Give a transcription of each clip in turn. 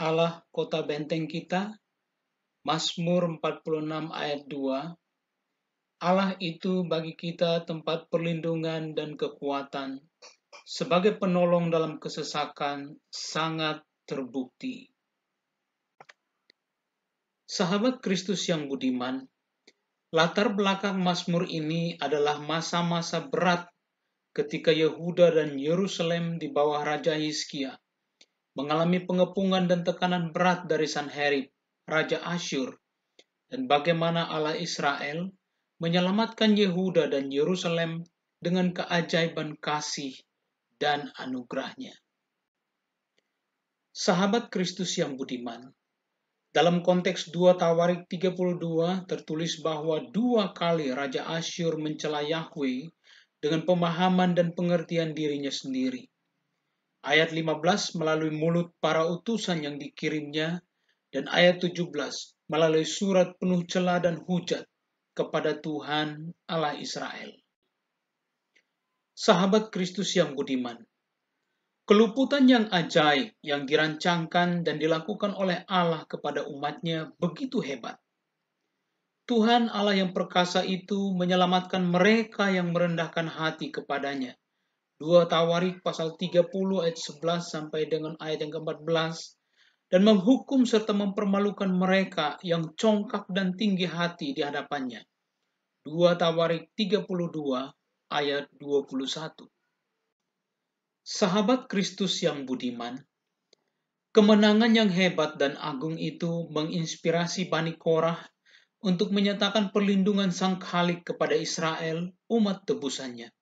Allah kota benteng kita, Mazmur 46 ayat 2, Allah itu bagi kita tempat perlindungan dan kekuatan, sebagai penolong dalam kesesakan sangat terbukti. Sahabat Kristus yang budiman, latar belakang Mazmur ini adalah masa-masa berat ketika Yehuda dan Yerusalem di bawah Raja Hizkia mengalami pengepungan dan tekanan berat dari Sanherib, Raja Asyur, dan bagaimana Allah Israel menyelamatkan Yehuda dan Yerusalem dengan keajaiban kasih dan anugerahnya. Sahabat Kristus yang budiman, dalam konteks 2 Tawarik 32 tertulis bahwa dua kali Raja Asyur mencela Yahweh dengan pemahaman dan pengertian dirinya sendiri. Ayat 15 melalui mulut para utusan yang dikirimnya dan ayat 17 melalui surat penuh celah dan hujat kepada Tuhan Allah Israel. Sahabat Kristus yang budiman, keluputan yang ajaib yang dirancangkan dan dilakukan oleh Allah kepada umatnya begitu hebat. Tuhan Allah yang perkasa itu menyelamatkan mereka yang merendahkan hati kepadanya 2 Tawarik pasal 30 ayat 11 sampai dengan ayat yang ke-14 dan menghukum serta mempermalukan mereka yang congkak dan tinggi hati di hadapannya. 2 Tawarik 32 ayat 21. Sahabat Kristus yang budiman, kemenangan yang hebat dan agung itu menginspirasi Bani Korah untuk menyatakan perlindungan Sang Khalik kepada Israel, umat tebusannya.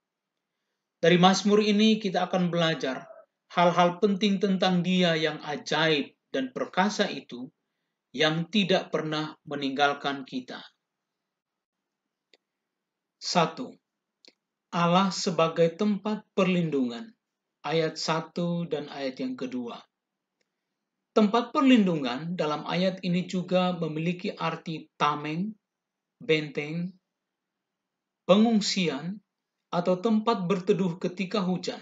Dari Mazmur ini kita akan belajar hal-hal penting tentang dia yang ajaib dan perkasa itu yang tidak pernah meninggalkan kita. 1. Allah sebagai tempat perlindungan. Ayat 1 dan ayat yang kedua. Tempat perlindungan dalam ayat ini juga memiliki arti tameng, benteng, pengungsian, atau tempat berteduh ketika hujan.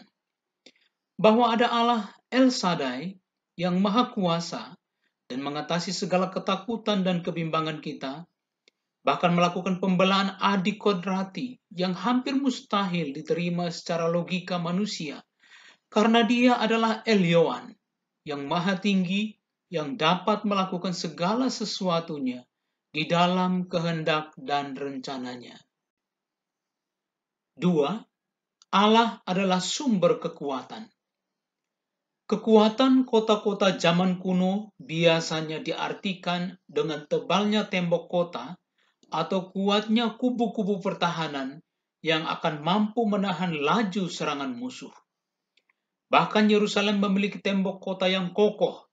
Bahwa ada Allah El Sadai yang maha kuasa dan mengatasi segala ketakutan dan kebimbangan kita, bahkan melakukan pembelaan adikodrati yang hampir mustahil diterima secara logika manusia, karena dia adalah Elioan, yang maha tinggi, yang dapat melakukan segala sesuatunya di dalam kehendak dan rencananya. Dua, Allah adalah sumber kekuatan. Kekuatan kota-kota zaman kuno biasanya diartikan dengan tebalnya tembok kota atau kuatnya kubu-kubu pertahanan yang akan mampu menahan laju serangan musuh. Bahkan Yerusalem memiliki tembok kota yang kokoh,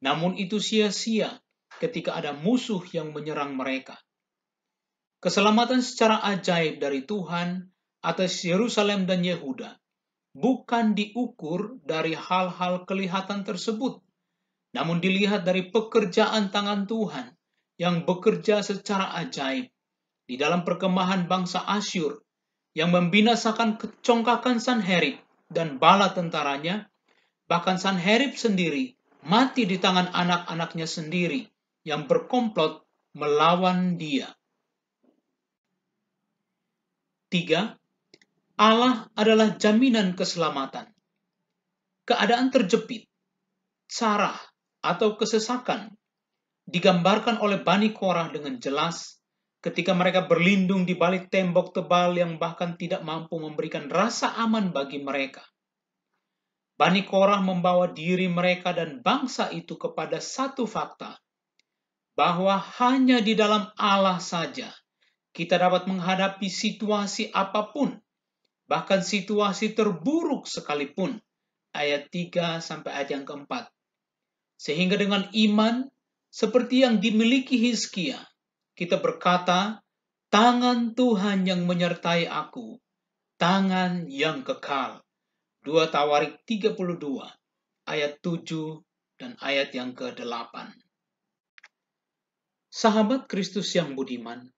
namun itu sia-sia ketika ada musuh yang menyerang mereka. Keselamatan secara ajaib dari Tuhan atas Yerusalem dan Yehuda bukan diukur dari hal-hal kelihatan tersebut, namun dilihat dari pekerjaan tangan Tuhan yang bekerja secara ajaib di dalam perkemahan bangsa Asyur yang membinasakan kecongkakan Sanherib dan bala tentaranya, bahkan Sanherib sendiri mati di tangan anak-anaknya sendiri yang berkomplot melawan dia. 3. Allah adalah jaminan keselamatan. Keadaan terjepit, sarah, atau kesesakan digambarkan oleh Bani Korah dengan jelas ketika mereka berlindung di balik tembok tebal yang bahkan tidak mampu memberikan rasa aman bagi mereka. Bani Korah membawa diri mereka dan bangsa itu kepada satu fakta, bahwa hanya di dalam Allah saja kita dapat menghadapi situasi apapun bahkan situasi terburuk sekalipun. Ayat 3 sampai ayat yang keempat. Sehingga dengan iman seperti yang dimiliki Hizkia, kita berkata, tangan Tuhan yang menyertai aku, tangan yang kekal. 2 Tawarik 32 ayat 7 dan ayat yang ke-8. Sahabat Kristus yang budiman,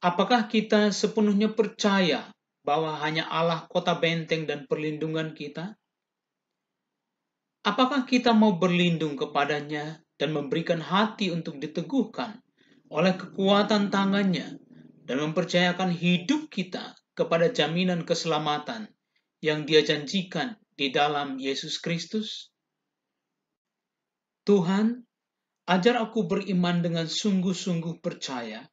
apakah kita sepenuhnya percaya bahwa hanya Allah kota benteng dan perlindungan kita? Apakah kita mau berlindung kepadanya dan memberikan hati untuk diteguhkan oleh kekuatan tangannya dan mempercayakan hidup kita kepada jaminan keselamatan yang dia janjikan di dalam Yesus Kristus? Tuhan, ajar aku beriman dengan sungguh-sungguh percaya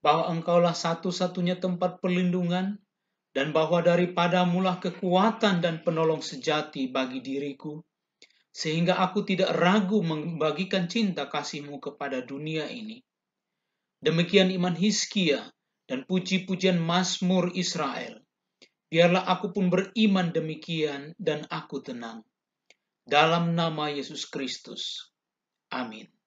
bahwa Engkaulah satu-satunya tempat perlindungan dan bahwa daripada mulah kekuatan dan penolong sejati bagi diriku, sehingga aku tidak ragu membagikan cinta kasihmu kepada dunia ini. Demikian iman Hiskia dan puji-pujian Mazmur Israel. Biarlah aku pun beriman demikian dan aku tenang. Dalam nama Yesus Kristus. Amin.